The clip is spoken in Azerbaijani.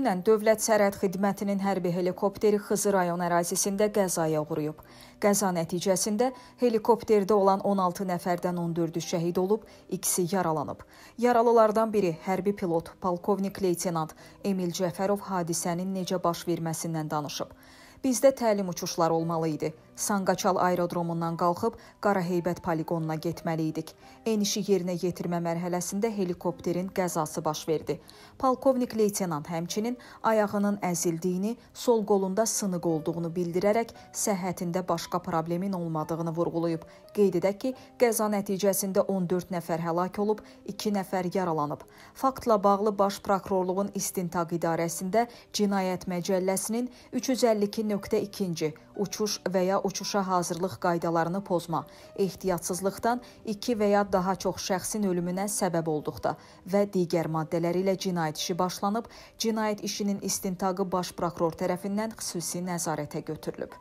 Dünən Dövlət Sərhəd Xidmətinin hərbi helikopteri Xızı rayon ərazisində qəzaya uğrayıb. Qəza nəticəsində helikopterdə olan 16 nəfərdən 14-ü şəhid olub, ikisi yaralanıb. Yaralılardan biri hərbi pilot, polkovnik leytenant Emil Cəfərov hadisənin necə baş verməsindən danışıb. Bizdə təlim uçuşları olmalı idi. Sanqaçal aerodromundan qalxıb Qaraheybət poliqonuna getməli idik. Enişi yerinə yetirmə mərhələsində helikopterin qəzası baş verdi. Polkovnik leytenant həmçinin ayağının əzildiyini, sol qolunda sınıq olduğunu bildirərək səhhətində başqa problemin olmadığını vurğulayıb. Qeyd edək ki, qəza nəticəsində 14 nəfər həlak olub, 2 nəfər yaralanıb. Faktla bağlı Baş Prokurorluğun İstintaq İdarəsində Cinayət Məcəlləsinin 352.2-ci uçuş və ya uçuşa hazırlıq qaydalarını pozma, ehtiyatsızlıqdan 2 və ya daha çox şəxsin ölümünə səbəb olduqda və digər maddələr ilə cinayət işi başlanıb, cinayət işinin istintaqı baş prokuror tərəfindən xüsusi nəzarətə götürülüb.